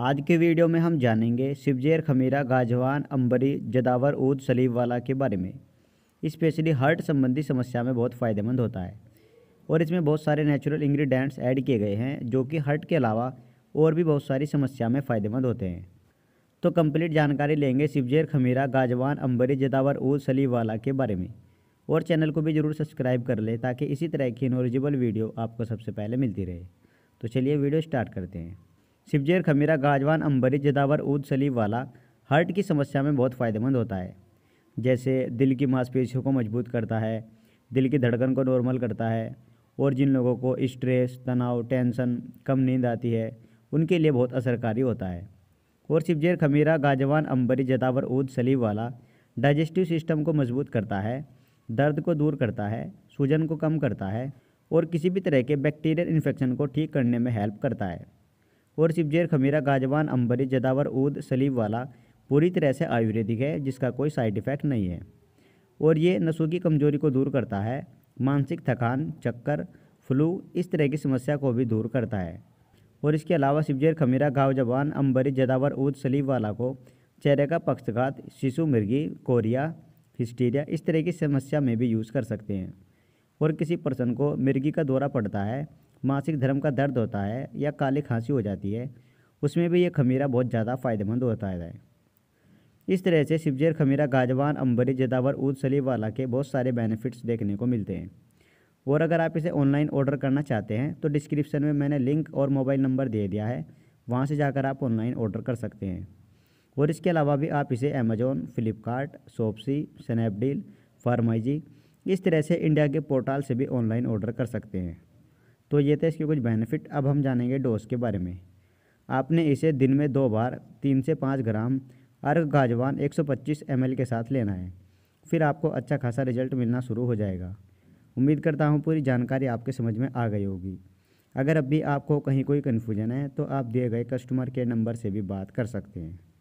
आज के वीडियो में हम जानेंगे शिवजेर खमीरा गाजवान अंबरी जदावर ऊद सलीब वाला के बारे में स्पेशली हार्ट संबंधी समस्या में बहुत फ़ायदेमंद होता है और इसमें बहुत सारे नेचुरल इंग्रेडिएंट्स ऐड किए गए हैं जो कि हार्ट के अलावा और भी बहुत सारी समस्या में फ़ायदेमंद होते हैं तो कंप्लीट जानकारी लेंगे शिवजेर खमीरा गाजवान अंबरी जदावर ऊद सलीब वाला के बारे में और चैनल को भी ज़रूर सब्सक्राइब कर लें ताकि इसी तरह की नॉलेजेबल वीडियो आपको सबसे पहले मिलती रहे तो चलिए वीडियो स्टार्ट करते हैं शिवजेर खमीरा गाजवान अंबरी जदावर ऊद सलीब वाला हार्ट की समस्या में बहुत फ़ायदेमंद होता है जैसे दिल की मांसपेशियों को मजबूत करता है दिल की धड़कन को नॉर्मल करता है और जिन लोगों को स्ट्रेस तनाव टेंशन कम नींद आती है उनके लिए बहुत असरकारी होता है और शिवजेर खमीरा गाजवान अंबरी जदावर ऊद सलीब वाला डाइजेस्टिव सिस्टम को मजबूत करता है दर्द को दूर करता है सूजन को कम करता है और किसी भी तरह के बैक्टीरियल इन्फेक्शन को ठीक करने में हेल्प करता है और शिवजेर खमीरा गाजवान अम्बरी जदावर ऊद सलीब वाला पूरी तरह से आयुर्वेदिक है जिसका कोई साइड इफ़ेक्ट नहीं है और ये नसों की कमजोरी को दूर करता है मानसिक थकान चक्कर फ्लू इस तरह की समस्या को भी दूर करता है और इसके अलावा शिवजेर खमीरा गाव जवान अम्बरी जदावर ऊद सलीब वाला को चेहरे का पक्षघात शिशु मिर्गी कोरिया हिस्टीरिया इस तरह की समस्या में भी यूज़ कर सकते हैं और किसी पर्सन को मिर्गी का दौरा पड़ता है मासिक धर्म का दर्द होता है या काली खांसी हो जाती है उसमें भी ये खमीरा बहुत ज़्यादा फ़ायदेमंद होता है इस तरह से शिवजेर खमीरा गाजवान अंबरी जदावर ऊद सलीब वाला के बहुत सारे बेनिफिट्स देखने को मिलते हैं और अगर आप इसे ऑनलाइन ऑर्डर करना चाहते हैं तो डिस्क्रिप्शन में मैंने लिंक और मोबाइल नंबर दे दिया है वहाँ से जाकर आप ऑनलाइन ऑर्डर कर सकते हैं और इसके अलावा भी आप इसे Amazon Flipkart Shopsy Snapdeal PharmEasy इस तरह से इंडिया के पोर्टल से भी ऑनलाइन ऑर्डर कर सकते हैं तो ये थे इसके कुछ बेनिफिट अब हम जानेंगे डोज के बारे में आपने इसे दिन में दो बार तीन से पाँच ग्राम अर्घ गाजवान 125 सौ के साथ लेना है फिर आपको अच्छा खासा रिजल्ट मिलना शुरू हो जाएगा उम्मीद करता हूँ पूरी जानकारी आपके समझ में आ गई होगी अगर अभी आपको कहीं कोई कन्फ्यूजन है तो आप दिए गए कस्टमर केयर नंबर से भी बात कर सकते हैं